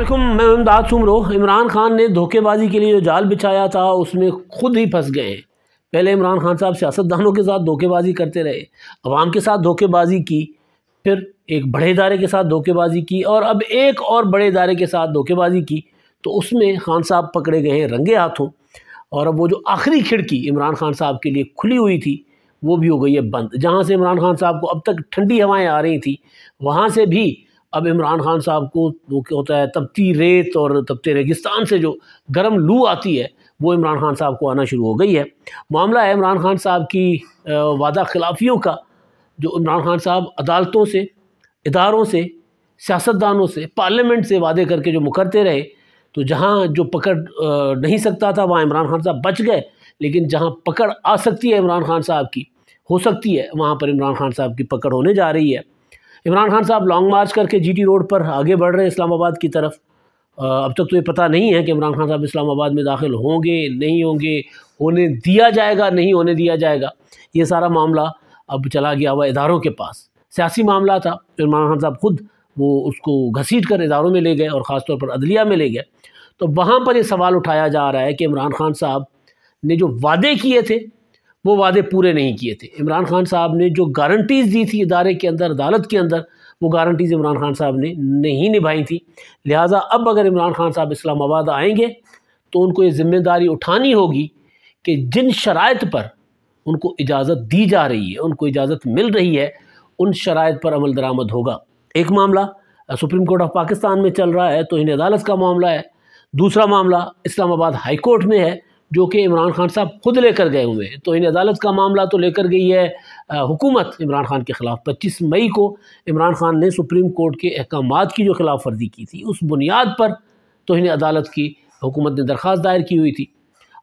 अल्लाम मैं इमदाद सुमरो इमरान खान ने धोखेबाजी के लिए जो जाल बिछाया था उसमें खुद ही फंस गए हैं पहले इमरान खान साहब सियासतदानों के साथ धोखेबाजी करते रहे अवाम के साथ धोखेबाजी की फिर एक बड़े इदारे के साथ धोखेबाजी की और अब एक और बड़े इदारे के साथ धोखेबाजी की तो उसमें खान साहब पकड़े गए हैं रंगे हाथों और अब वो जो आखिरी खिड़की इमरान खान साहब के लिए खुली हुई थी वो भी हो गई है बंद जहाँ से इमरान खान साहब को अब तक ठंडी हवाएँ आ रही थी वहाँ से भी अब इमरान खान साहब को वो क्या होता है तपती रेत और तपते रेगिस्तान से जो गर्म लू आती है वो इमरान खान साहब को आना शुरू हो गई है मामला है इमरान खान साहब की वादा खिलाफियों का जो इमरान खान साहब अदालतों से इदारों से सियासतदानों से पार्लियामेंट से वादे करके जो मुकरते रहे तो जहाँ जो पकड़ नहीं सकता था वहाँ इमरान खान साहब बच गए लेकिन जहाँ पकड़ आ सकती है इमरान खान साहब की हो सकती है वहाँ पर इमरान खान साहब की पकड़ होने जा रही है इमरान खान साहब लॉन्ग मार्च करके जीटी रोड पर आगे बढ़ रहे हैं इस्लामाबाद की तरफ अब तक तो ये पता नहीं है कि इमरान खान साहब इस्लामाबाद में दाखिल होंगे नहीं होंगे होने दिया जाएगा नहीं होने दिया जाएगा ये सारा मामला अब चला गया हुआ इदारों के पास सियासी मामला था इमरान खान साहब खुद वो उसको घसीट कर इदारों में ले गए और ख़ासतौर पर अदलिया में ले गए तो वहाँ पर ये सवाल उठाया जा रहा है कि इमरान खान साहब ने जो वादे किए थे वो वादे पूरे नहीं किए थे इमरान खान साहब ने जो गारंटीज़ दी थी इदारे के अंदर अदालत के अंदर वो गारंटीज़ इमरान खान साहब ने नहीं निभाई थी लिहाजा अब अगर इमरान खान साहब इस्लामाबाद आएंगे तो उनको ये ज़िम्मेदारी उठानी होगी कि जिन शरात पर उनको इजाज़त दी जा रही है उनको इजाज़त मिल रही है उन शरात पर अमल दरामद होगा एक मामला सुप्रीम कोर्ट ऑफ पाकिस्तान में चल रहा है तो इन अदालत का मामला है दूसरा मामला इस्लामाबाद हाई कोर्ट में है जो कि इमरान खान साहब खुद लेकर गए हुए हैं तो इन अदालत का मामला तो लेकर गई है हुकूमत इमरान खान के ख़िलाफ़ पच्चीस मई को इमरान खान ने सुप्रीम कोर्ट के अहकाम की जो खिलाफ वर्जी की थी उस बुनियाद पर तो इन अदालत की हुकूमत ने दरख्वास्त दायर की हुई थी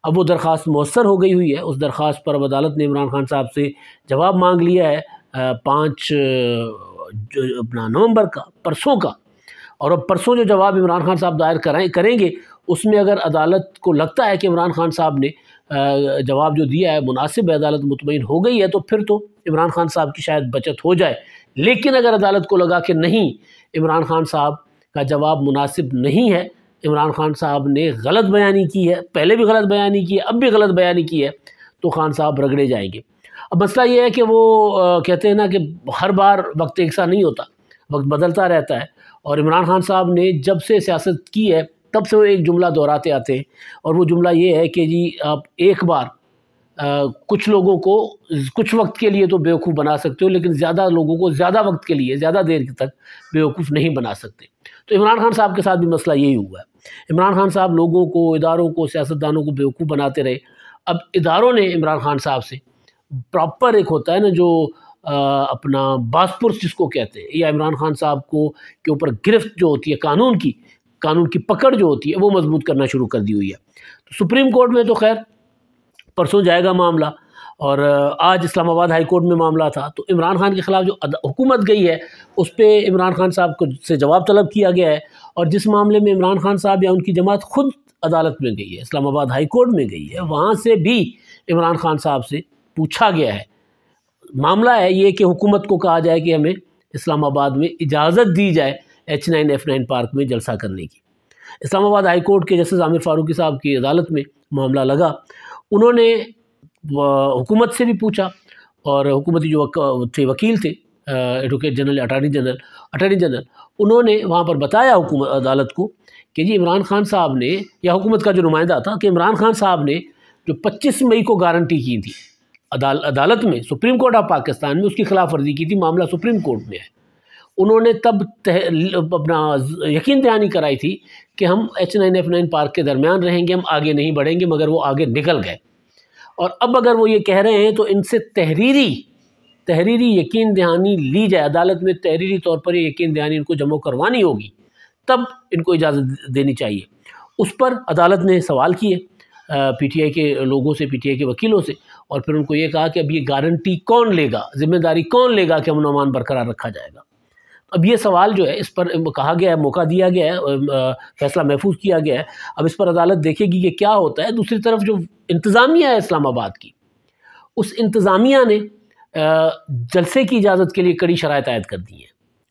अब वो दरख्वास्त मौसर हो गई हुई है उस दरख्वास्त पर अब अदालत ने इमरान खान साहब से जवाब मांग लिया है पाँच अपना नवंबर का परसों का और अब परसों जो जवाब इमरान खान साहब दायर कराएँ करेंगे उसमें अगर अदालत को लगता है कि इमरान खान साहब ने जवाब जो दिया है मुनासिब है अदालत मुतमिन हो गई है तो फिर तो इमरान खान साहब की शायद बचत हो जाए लेकिन अगर अदालत को लगा कि नहीं इमरान खान साहब का जवाब मुनासिब नहीं है इमरान खान साहब ने गलत बयानी की है पहले भी गलत बयानी की है अब भी गलत बयानी की है तो खान साहब रगड़े जाएंगे अब मसला ये है कि वो आ, कहते हैं ना कि हर बार वक्त एक सा नहीं होता वक्त बदलता रहता है और इमरान खान साहब ने जब से सियासत की है तब से वो एक जुमला दोहराते आते हैं और वो जुमला ये है कि जी आप एक बार आ, कुछ लोगों को कुछ वक्त के लिए तो बेवकूफ़ बना सकते हो लेकिन ज़्यादा लोगों को ज़्यादा वक्त के लिए ज़्यादा देर तक बेवकूफ़ नहीं बना सकते तो इमरान खान साहब के साथ भी मसला यही हुआ है इमरान खान साहब लोगों को इदारों को सियासतदानों को बेवकूफ़ बनाते रहे अब इदारों ने इमरान खान साहब से प्रॉपर एक होता है ना जो अपना बासपुर जिसको कहते हैं या इमरान खान साहब को के ऊपर गिरफ्त जो होती है कानून की कानून की पकड़ जो होती है वो मजबूत करना शुरू कर दी हुई है तो सुप्रीम कोर्ट में तो खैर परसों जाएगा मामला और आज इस्लामाबाद हाई कोर्ट में मामला था तो इमरान खान के ख़िलाफ़ जो हुकूमत गई है उस पर इमरान खान साहब को से जवाब तलब किया गया है और जिस मामले में इमरान खान साहब या उनकी जमात खुद अदालत में गई है इस्लामाबाद हाई कोर्ट में गई है वहाँ से भी इमरान खान साहब से पूछा गया है मामला है ये कि हुकूमत को कहा जाए कि हमें इस्लामाबाद में इजाज़त दी जाए H nine F nine park में जलसा करने की इस्लामाबाद हाई कोर्ट के जस्टिस आमिर फारूकी साहब की अदालत में मामला लगा उन्होंने हुकूमत से भी पूछा और हुकूमती जो वक, थे वकील थे advocate general attorney general attorney general उन्होंने वहाँ पर बताया हुकूमत अदालत को कि जी इमरान खान साहब ने या हुकूमत का जो नुमाइंदा था कि इमरान खान साहब ने जो 25 मई को गारंटी की थी अदाल अदालत में सुप्रीम कोर्ट ऑफ पाकिस्तान में उसकी खिलाफ वर्जी की थी मामला सुप्रीम कोर्ट में है उन्होंने तब तह, अपना यकीन दहानी कराई थी कि हम H nine F nine park के दरमियान रहेंगे हम आगे नहीं बढ़ेंगे मगर वो आगे निकल गए और अब अगर वो ये कह रहे हैं तो इनसे तहरीरी तहरीरी यकीन दहानी ली जाए अदालत में तहरीरी तौर पर ये यकीन दहानी इनको जमा करवानी होगी तब इनको इजाज़त देनी चाहिए उस पर अदालत ने सवाल किए पीटीआई के लोगों से पीटीआई के वकीलों से और फिर उनको ये कहा कि अब ये गारंटी कौन लेगा जिम्मेदारी कौन लेगा कि अमन अमान बरकरार रखा जाएगा अब ये सवाल जो है इस पर कहा गया है मौका दिया गया है फैसला महफूज किया गया है अब इस पर अदालत देखेगी कि क्या होता है दूसरी तरफ जो इंतज़ामिया है इस्लामाबाद की उस इंतज़ामिया ने जलसे की इजाज़त के लिए कड़ी शराय आयद कर दी है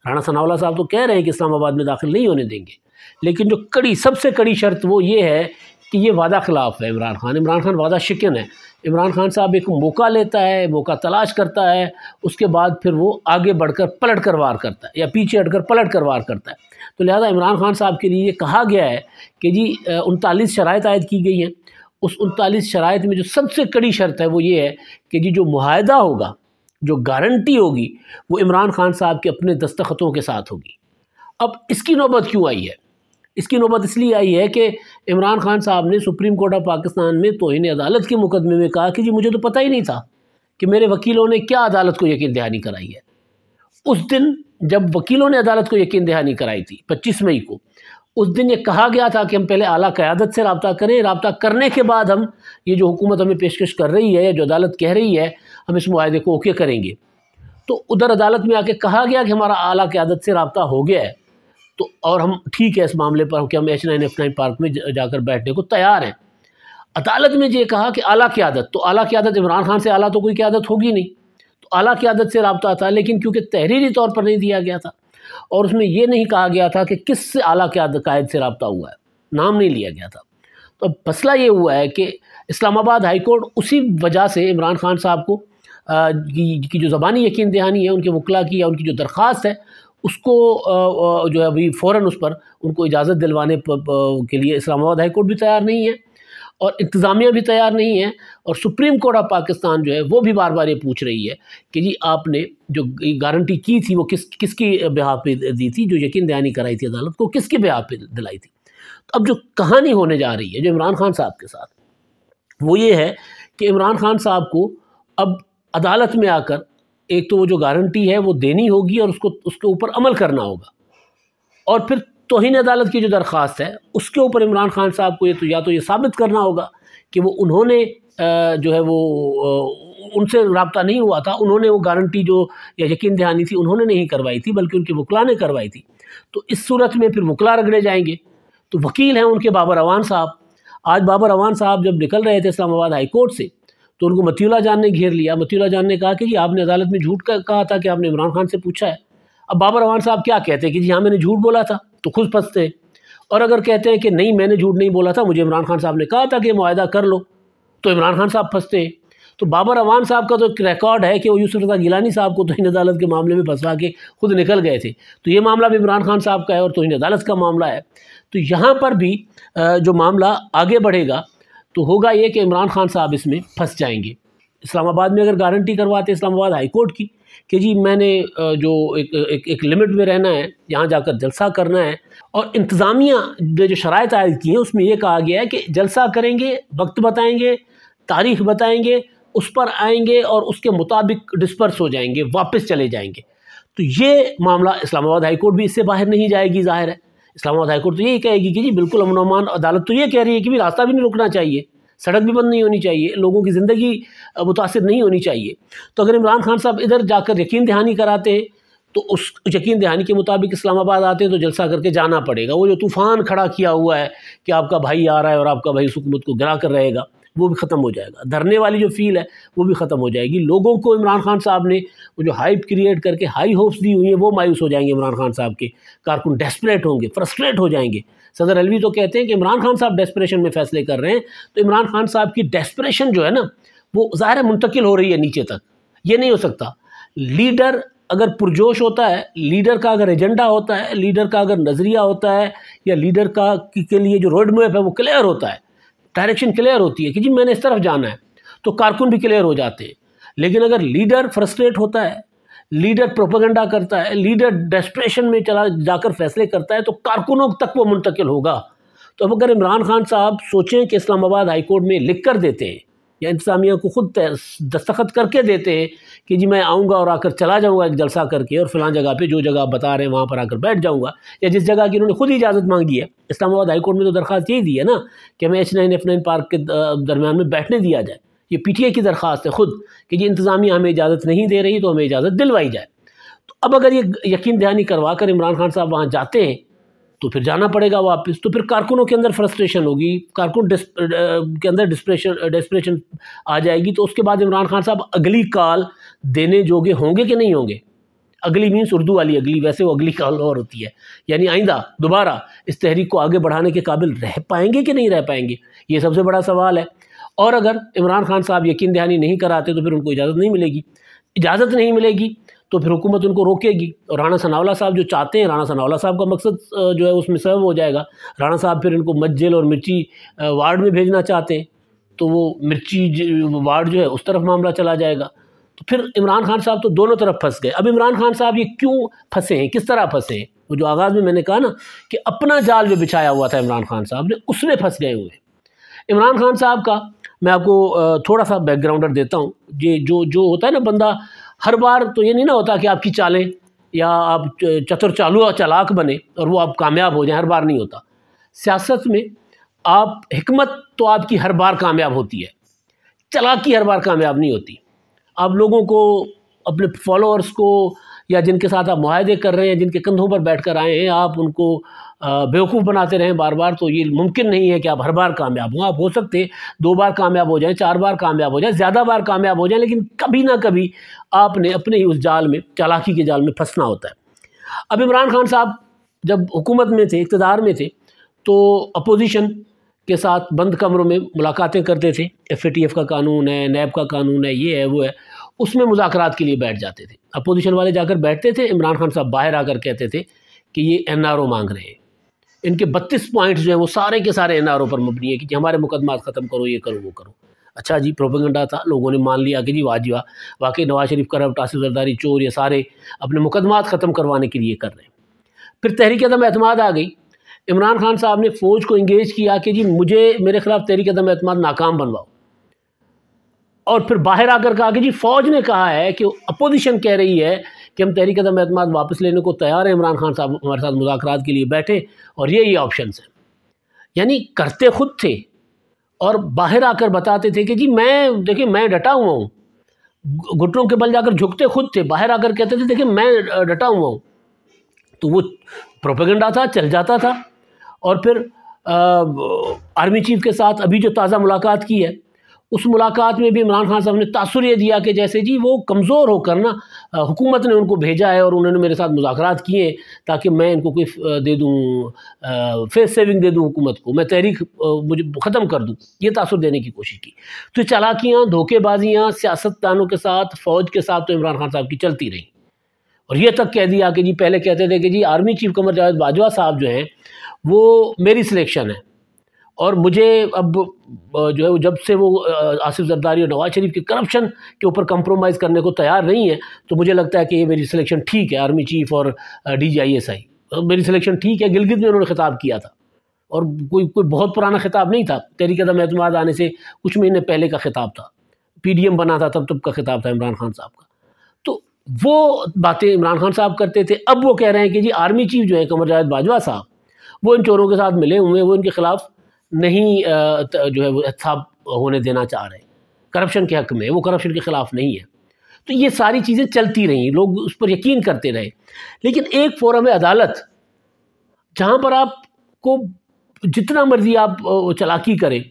राणा सनावला साहब तो कह रहे हैं कि इस्लामाबाद में दाखिल नहीं होने देंगे लेकिन जो कड़ी सबसे कड़ी शर्त वो ये है कि ये वादा खिलाफ है इमरान खान इमरान खान वादा शिकन है इमरान खान साहब एक मौका लेता है मौका तलाश करता है उसके बाद फिर वो आगे बढ़कर पलट कर वार करता है या पीछे हटकर पलट कर वार करता है तो लिहाजा इमरान खान साहब के लिए ये कहा गया है कि जी उनतालीस शरात आयद की गई हैं उस उनतालीस शरात में जो सबसे कड़ी शर्त है वो ये है कि जी जो माहदा होगा जो गारंटी होगी वो इमरान खान साहब के अपने दस्तखतों के साथ होगी अब इसकी नौबत क्यों आई है इसकी नौबत इसलिए आई है कि इमरान खान साहब ने सुप्रीम कोर्ट ऑफ पाकिस्तान में तोहन अदालत के मुकदमे में कहा कि जी मुझे तो पता ही नहीं था कि मेरे वकीलों ने क्या अदालत को यकीन दहानी कराई है उस दिन जब वकीलों ने अदालत को यकीन दहानी कराई थी पच्चीस मई को उस दिन ये कहा गया था कि हम पहले आला क़्यादत से रबता करें रबता करने के बाद हम ये जो हुकूमत हमें पेशकश कर रही है या जो अदालत कह रही है हम इस माहे को ओके करेंगे तो उधर अदालत में आके कहा गया कि हमारा आला क़्यादत से रबता हो गया है तो और हम ठीक है इस मामले पर कि हम H nine F nine park में जाकर बैठने को तैयार हैं अदालत में ये कहा कि आला की आदत तो आला की आदत इमरान खान से आला तो कोई क्यादत होगी नहीं तो आला की आदत से रबता था लेकिन क्योंकि तहरीरी तौर पर नहीं दिया गया था और उसमें यह नहीं कहा गया था कि किस से आला की आदत कायद से रबता हुआ है नाम नहीं लिया गया था तो मसला ये हुआ है कि इस्लामाबाद हाई कोर्ट उसी वजह से इमरान खान साहब को की, की जो ज़बानी यकीन दहानी है उनके वकला की या उनकी जो दरख्वास्त है उसको जो है अभी फ़ौर उस पर उनको इजाज़त दिलवाने के लिए इस्लामाबाद हाई कोर्ट भी तैयार नहीं है और इंतज़ामिया भी तैयार नहीं है और सुप्रीम कोर्ट ऑफ पाकिस्तान जो है वो भी बार बार ये पूछ रही है कि जी आपने जो गारंटी की थी वो किस किसकी ब्याह पे दी थी जो यकीन दयानी कराई थी अदालत को किसके ब्याह पे दिलाई थी तो अब जो कहानी होने जा रही है जो इमरान खान साहब के साथ वो ये है कि इमरान खान साहब को अब अदालत में आकर एक तो वो जो गारंटी है वो देनी होगी और उसको उसके ऊपर अमल करना होगा और फिर तोहन अदालत की जो दरख्वास्त है उसके ऊपर इमरान खान साहब को ये तो या तो ये साबित करना होगा कि वो उन्होंने जो है वो उनसे रबता नहीं हुआ था उन्होंने वो गारंटी जो या यकीन दहानी थी उन्होंने नहीं करवाई थी बल्कि उनके वकला ने करवाई थी तो इस सूरत में फिर वकला रगड़े जाएंगे तो वकील हैं उनके बाबर अवान साहब आज बाबर अवान साहब जब निकल रहे थे इस्लामाबाद हाई कोर्ट से तो उनको मतीला जान ने घेर लिया मतीला जान ने कहा कि जी आपने अदालत में झूठ कहा था कि आपने इमरान खान से पूछा है अब बाबर अवान साहब क्या कहते हैं कि जी हाँ मैंने झूठ बोला था तो खुद फंसते हैं और अगर कहते हैं कि नहीं मैंने झूठ नहीं बोला था मुझे इमरान खान साहब ने कहा था कि माहा कर लो तो इमरान खान साहब फंसते हैं तो बाबर अवान साहब का तो एक रिकॉर्ड है कि वो यूसुफ रजा गिलानी साहब को तोहन अदालत के मामले में फंसवा के खुद निकल गए थे तो ये मामला भी इमरान खान साहब का है और तोहन अदालत का मामला है तो यहाँ पर भी जो मामला आगे बढ़ेगा तो होगा ये कि इमरान खान साहब इसमें फंस जाएंगे इस्लामाबाद में अगर गारंटी करवाते इस्लामाबाद हाई कोर्ट की कि जी मैंने जो एक एक, एक लिमिट में रहना है यहाँ जाकर जलसा करना है और इंतज़ामिया ने जो शराय आयद की हैं उसमें यह कहा गया है कि जलसा करेंगे वक्त बताएंगे तारीख बताएंगे उस पर आएंगे और उसके मुताबिक डिस्पर्स हो जाएंगे वापस चले जाएंगे तो ये मामला इस्लामाबाद हाई कोर्ट भी इससे बाहर नहीं जाएगी ज़ाहिर है इस्लामाबाद हाईकोर्ट तो यही कहेगी कि जी बिल्कुल अमन अमान अदालत तो ये कह रही है कि भी रास्ता भी नहीं रुकना चाहिए सड़क भी बंद नहीं होनी चाहिए लोगों की ज़िंदगी मुतासर नहीं होनी चाहिए तो अगर इमरान खान साहब इधर जाकर यकीन दहानी कराते तो उस यकीन दहानी के मुताबिक इस्लामाबाद आते हैं तो जलसा करके जाना पड़ेगा वो जो तूफ़ान खड़ा किया हुआ है कि आपका भाई आ रहा है और आपका भाई सुकमत को गिरा कर रहेगा वो भी ख़त्म हो जाएगा धरने वाली जो फील है वो भी ख़त्म हो जाएगी लोगों को इमरान खान साहब ने वो जो हाइप क्रिएट करके हाई होप्स दी हुई हैं वो मायूस हो जाएंगे इमरान खान साहब के कारकुन डेस्परेट होंगे फ्रस्ट्रेट हो जाएंगे सदर अलवी तो कहते हैं कि इमरान खान साहब डेस्परेशन में फैसले कर रहे हैं तो इमरान खान साहब की डेस्परेशन जो है ना वो ज़ाहिर मुंतकिल हो रही है नीचे तक ये नहीं हो सकता लीडर अगर पुरजोश होता है लीडर का अगर एजेंडा होता है लीडर का अगर नज़रिया होता है या लीडर का के लिए जो रोड मैप है वो क्लियर होता है डायरेक्शन क्लियर होती है कि जी मैंने इस तरफ जाना है तो कारकुन भी क्लियर हो जाते हैं लेकिन अगर लीडर फ्रस्ट्रेट होता है लीडर प्रोपोगंडा करता है लीडर डेस्ट्रेशन में चला जाकर फैसले करता है तो कारकुनों तक वो मुंतकिल होगा तो अब अगर इमरान खान साहब सोचें कि इस्लामाबाद हाईकोर्ट में लिख कर देते हैं या इंतज़ामिया को खुद दस्तखत करके देते हैं कि जी मैं आऊँगा और आकर चला जाऊँगा एक जलसा करके और फ़िलहाल जगह पर जो जगह आप बता रहे हैं वहाँ पर आकर बैठ जाऊँगा या जिस जगह की इन्होंने खुद इजाज़त मांगी है इस्लामाबाद हाईकोर्ट में तो दरख्वास्त यही दी है ना कि हमें H nine F nine park के दरमियान में बैठने दिया जाए ये पी टी ए की दरख्वास्त है ख़ुद कि जी इंतज़ामिया हमें इजाज़त नहीं दे रही तो हमें इजाज़त दिलवाई जाए तो अब अगर ये यकीन दहानी करवा कर इमरान खान साहब वहाँ जाते हैं तो फिर जाना पड़ेगा वापस तो फिर कारकुनों के अंदर फ्रस्ट्रेशन होगी कारकुन के अंदर डिस्प्रेशन डिस्प्रेशन आ जाएगी तो उसके बाद इमरान खान साहब अगली कॉल देने जोगे होंगे कि नहीं होंगे अगली मीन्स उर्दू वाली अगली वैसे वो अगली कॉल और होती है यानी आइंदा दोबारा इस तहरीक को आगे बढ़ाने के काबिल रह पाएंगे कि नहीं रह पाएंगे ये सबसे बड़ा सवाल है और अगर इमरान खान साहब यकीन दहानी नहीं कराते तो फिर उनको इजाज़त नहीं मिलेगी इजाज़त नहीं मिलेगी तो फिर हुकूमत उनको रोकेगी और तो राणा सनावला साहब जो चाहते हैं राणा सनावला साहब का मकसद जो है उसमें सहम हो जाएगा राणा साहब फिर इनको मज्जल और मिर्ची वार्ड में भेजना चाहते हैं तो वो मिर्ची वार्ड जो है उस तरफ मामला चला जाएगा तो फिर इमरान खान साहब तो दोनों तरफ फंस गए अब इमरान खान साहब ये क्यों फंसे हैं किस तरह फंसे हैं वो जो आगाज़ में मैंने कहा ना कि अपना जाल जो बिछाया हुआ था इमरान खान साहब ने उसमें फंस गए हुए इमरान खान साहब का मैं आपको थोड़ा सा बैकग्राउंडर देता हूँ ये जो जो होता है ना बंदा हर बार तो ये नहीं ना होता कि आपकी चालें या आप चतुर चालू और चालाक बने और वो आप कामयाब हो जाएं हर बार नहीं होता सियासत में आप हमत तो आपकी हर बार कामयाब होती है चलाकी हर बार कामयाब नहीं होती आप लोगों को अपने फॉलोअर्स को या जिनके साथ आप माहदे कर रहे हैं जिनके कंधों पर बैठ कर आए हैं आप उनको बेवकूफ़ बनाते रहें बार बार तो ये मुमकिन नहीं है कि आप हर बार कामयाब हों आप हो सकते दो बार कामयाब हो जाएं चार बार कामयाब हो जाएं ज़्यादा बार कामयाब हो जाएं लेकिन कभी ना कभी आपने अपने ही उस जाल में चालाकी के जाल में फंसना होता है अब इमरान खान साहब जब हुकूमत में थे इकतदार में थे तो अपोजिशन के साथ बंद कमरों में मुलाकातें करते थे एफ का कानून है नैब का कानून है ये है वो है उसमें मुजाकर के लिए बैठ जाते थे अपोजिशन वाले जाकर बैठते थे इमरान खान साहब बाहर आकर कहते थे कि ये एन मांग रहे हैं इनके बत्तीस पॉइंट्स जो हैं वो सारे के सारे एन पर मबनी है कि हमारे मुकदमा ख़त्म करो ये करो वो करो अच्छा जी प्रोपेगेंडा था लोगों ने मान लिया कि जी वाह जी वाह वाकई नवाज शरीफ करप्ट आसिफ जरदारी चोर ये सारे अपने मुकदमा ख़त्म करवाने के लिए कर रहे हैं फिर तहरीक अदम अतमाद आ गई इमरान खान साहब ने फ़ौज को इंगेज किया कि जी मुझे मेरे ख़िलाफ़ तहरीक अदम अतमाद नाकाम बनवाओ और फिर बाहर आकर कहा कि जी फ़ौज ने कहा है कि अपोजिशन कह रही है कि हम तहरीक अदम अतमाद वापस लेने को तैयार हैं इमरान खान साहब हमारे साथ मुजाकर के लिए बैठे और ये ये ऑप्शन हैं यानी करते खुद थे और बाहर आकर बताते थे कि जी मैं देखिए मैं डटा हुआ हूँ घुटनों के बल जाकर झुकते खुद थे बाहर आकर कहते थे देखिए मैं डटा हुआ हूँ तो वो प्रोपेगेंडा था चल जाता था और फिर आ, आर्मी चीफ के साथ अभी जो ताज़ा मुलाकात की है उस मुलाकात में भी इमरान खान साहब ने तासर यह दिया कि जैसे जी वो कमज़ोर होकर ना हुकूमत ने उनको भेजा है और उन्होंने मेरे साथ मुजाकर किए ताकि मैं इनको कोई दे दूँ फेस सेविंग दे दूँ हुकूमत को मैं तहरीक मुझे ख़त्म कर दूँ ये तासर देने की कोशिश की तो चालाकियाँ धोखेबाजियाँ सियासतदानों के साथ फ़ौज के साथ तो इमरान खान साहब की चलती रही और ये तक कह दिया कि जी पहले कहते थे कि जी आर्मी चीफ कमर जावेद बाजवा साहब जो हैं वो मेरी सिलेक्शन है और मुझे अब जो है वो जब से वो आसिफ जरदारी और नवाज़ शरीफ के करप्शन के ऊपर कंप्रोमाइज़ करने को तैयार नहीं है तो मुझे लगता है कि ये मेरी सिलेक्शन ठीक है आर्मी चीफ और D G I S I मेरी सिलेक्शन ठीक है गिलगित में उन्होंने खिताब किया था और कोई कोई बहुत पुराना खिताब नहीं था तहरीक अदम अहतमाद आने से कुछ महीने पहले का खिताब था पी डी एम बना था तब तब का खिताब था इमरान खान साहब का तो वो बातें इमरान खान साहब करते थे अब वो कह रहे हैं कि जी आर्मी चीफ जो है कमर जावेद बाजवा साहब वो इन चोरों के साथ मिले हुए हैं वो इनके खिलाफ़ नहीं जो है वो एहसाब अच्छा होने देना चाह रहे करप्शन के हक में वो करप्शन के ख़िलाफ़ नहीं है तो ये सारी चीज़ें चलती रहीं लोग उस पर यकीन करते रहे लेकिन एक फोरम है अदालत जहाँ पर आपको जितना मर्ज़ी आप चलाकी करें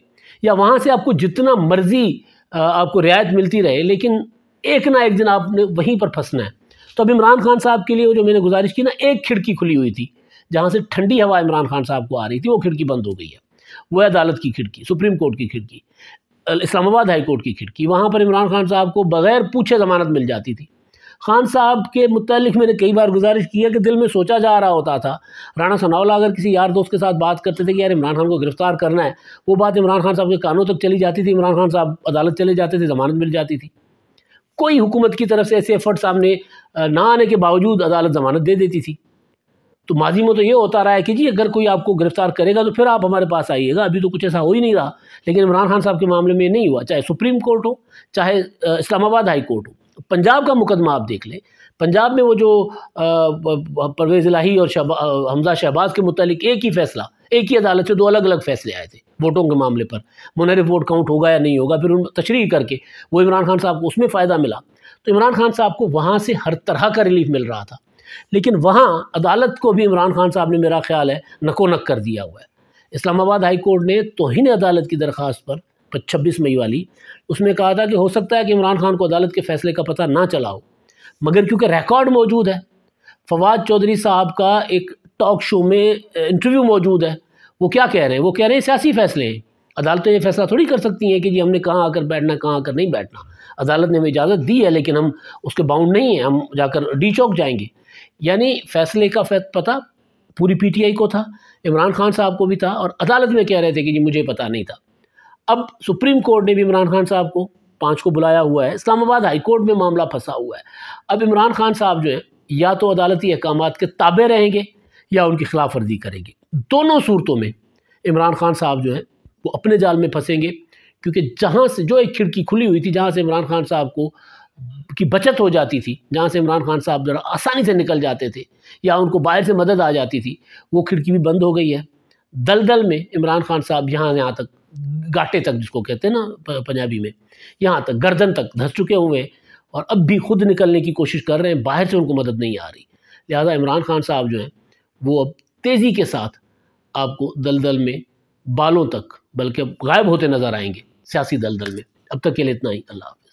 या वहाँ से आपको जितना मर्ज़ी आपको रियायत मिलती रहे लेकिन एक ना एक दिन आपने वहीं पर फंसना है तो अब इमरान खान साहब के लिए वो जो मैंने गुजारिश की ना एक खिड़की खुली हुई थी जहाँ से ठंडी हवा इमरान खान साहब को आ रही थी वो खिड़की बंद हो गई है वो अदालत की खिड़की सुप्रीम कोर्ट की खिड़की इस्लामाबाद हाई कोर्ट की खिड़की वहाँ पर इमरान खान साहब को बग़ैर पूछे ज़मानत मिल जाती थी खान साहब के मतलब मैंने कई बार गुजारिश की है कि दिल में सोचा जा रहा होता था राणा सनावला अगर किसी यार दोस्त के साथ बात करते थे कि यार इमरान खान को गिरफ्तार करना है वो बात इमरान खान साहब के कानों तक चली जाती थी इमरान खान साहब अदालत चले जाते थे ज़मानत मिल जाती थी कोई हुकूमत की तरफ से ऐसे एफर्ट सामने ना आने के बावजूद अदालत ज़मानत दे देती थी तो माजी में तो ये होता रहा है कि जी अगर कोई आपको गिरफ्तार करेगा तो फिर आप हमारे पास आइएगा अभी तो कुछ ऐसा हो ही नहीं रहा लेकिन इमरान खान साहब के मामले में नहीं हुआ चाहे सुप्रीम कोर्ट हो चाहे इस्लामाबाद हाई कोर्ट हो पंजाब का मुकदमा आप देख लें पंजाब में वो जो परवेज़ लाही और शहबा हमजा शहबाज के मतलब एक ही फैसला एक ही अदालत से दो अलग अलग फैसले आए थे वोटों के मामले पर मुनरफ वोट काउंट होगा या नहीं होगा फिर उन तशरी करके वो इमरान खान साहब को उसमें फ़ायदा मिला तो इमरान खान साहब को वहाँ से हर तरह का रिलीफ मिल रहा था लेकिन वहाँ अदालत को भी इमरान खान साहब ने मेरा ख्याल है नकोनक कर दिया हुआ है इस्लामाबाद हाई कोर्ट ने तोहन अदालत की दरख्वास्त पर छब्बीस मई वाली उसमें कहा था कि हो सकता है कि इमरान खान को अदालत के फैसले का पता ना चला हो मगर क्योंकि रिकॉर्ड मौजूद है फवाद चौधरी साहब का एक टॉक शो में इंटरव्यू मौजूद है वो क्या कह रहे हैं वो कह रहे हैं सियासी फैसले हैं अदालतें ये फैसला थोड़ी कर सकती हैं कि जी हमने कहाँ आकर बैठना कहाँ आकर नहीं बैठना अदालत ने हमें इजाज़त दी है लेकिन हम उसके बाउंड नहीं हैं हम जाकर डी चौक जाएंगे यानी फैसले का पता पूरी पीटीआई को था इमरान खान साहब को भी था और अदालत में कह रहे थे कि जी मुझे पता नहीं था अब सुप्रीम कोर्ट ने भी इमरान खान साहब को पाँच को बुलाया हुआ है इस्लामाबाद हाई कोर्ट में मामला फंसा हुआ है अब इमरान खान साहब जो हैं या तो अदालती अहकाम के ताबे रहेंगे या उनकी खिलाफ वर्जी करेंगे दोनों सूरतों में इमरान खान साहब जो हैं वो अपने जाल में फंसेंगे क्योंकि जहाँ से जो एक खिड़की खुली हुई थी जहाँ से इमरान खान साहब को की बचत हो जाती थी जहाँ से इमरान खान साहब ज़रा आसानी से निकल जाते थे या उनको बाहर से मदद आ जाती थी वो खिड़की भी बंद हो गई है दलदल में इमरान खान साहब यहाँ यहाँ तक गाटे तक जिसको कहते हैं ना पंजाबी में यहाँ तक गर्दन तक धंस चुके हुए हैं और अब भी खुद निकलने की कोशिश कर रहे हैं बाहर से उनको मदद नहीं आ रही लिहाजा इमरान खान साहब जो हैं वो अब तेज़ी के साथ आपको दलदल में बालों तक बल्कि गायब होते नजर आएंगे सियासी दलदल में अब तक के लिए इतना ही अल्लाह